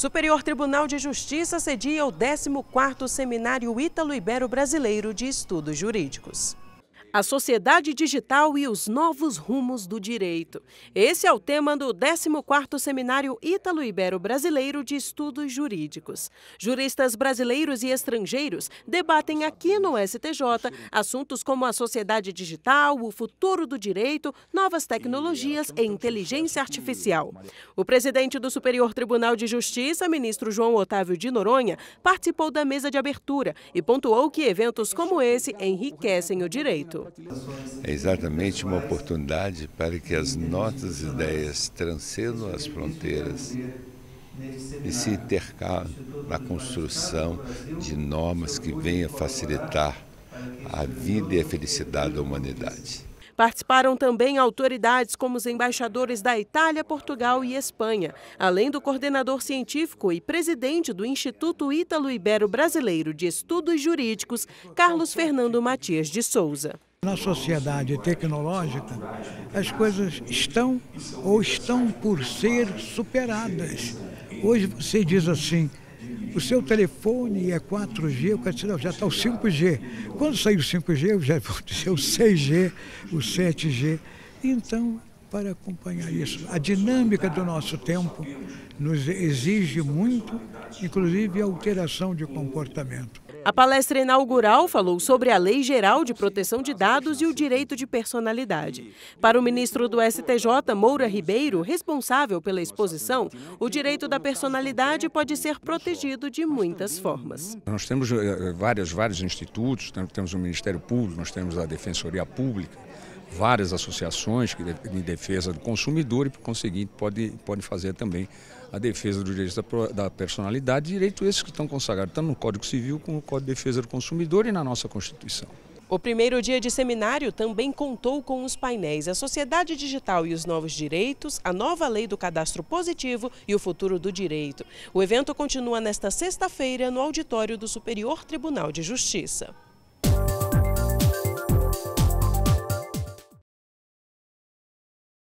Superior Tribunal de Justiça cedia o 14º Seminário Ítalo-Ibero-Brasileiro de Estudos Jurídicos. A sociedade digital e os novos rumos do direito. Esse é o tema do 14º Seminário Ítalo-Ibero-Brasileiro de Estudos Jurídicos. Juristas brasileiros e estrangeiros debatem aqui no STJ assuntos como a sociedade digital, o futuro do direito, novas tecnologias e inteligência artificial. O presidente do Superior Tribunal de Justiça, ministro João Otávio de Noronha, participou da mesa de abertura e pontuou que eventos como esse enriquecem o direito. É exatamente uma oportunidade para que as nossas ideias transcendam as fronteiras e se intercalem na construção de normas que venham facilitar a vida e a felicidade da humanidade. Participaram também autoridades como os embaixadores da Itália, Portugal e Espanha, além do coordenador científico e presidente do Instituto Ítalo-Ibero-Brasileiro de Estudos Jurídicos, Carlos Fernando Matias de Souza. Na sociedade tecnológica, as coisas estão ou estão por ser superadas. Hoje você diz assim, o seu telefone é 4G, o quero diz, não, já está o 5G. Quando sair o 5G, já vou dizer o 6G, o 7G. Então, para acompanhar isso, a dinâmica do nosso tempo nos exige muito, inclusive alteração de comportamento. A palestra inaugural falou sobre a Lei Geral de Proteção de Dados e o direito de personalidade. Para o ministro do STJ, Moura Ribeiro, responsável pela exposição, o direito da personalidade pode ser protegido de muitas formas. Nós temos eh, eh, vários, vários institutos, temos o Ministério Público, nós temos a Defensoria Pública, várias associações de defesa do consumidor e, por conseguinte, podem pode fazer também a defesa do direito da, da personalidade, direitos esses que estão consagrados tanto no Código Civil como no Código de Defesa do Consumidor e na nossa Constituição. O primeiro dia de seminário também contou com os painéis A Sociedade Digital e os Novos Direitos, a Nova Lei do Cadastro Positivo e o Futuro do Direito. O evento continua nesta sexta-feira no auditório do Superior Tribunal de Justiça.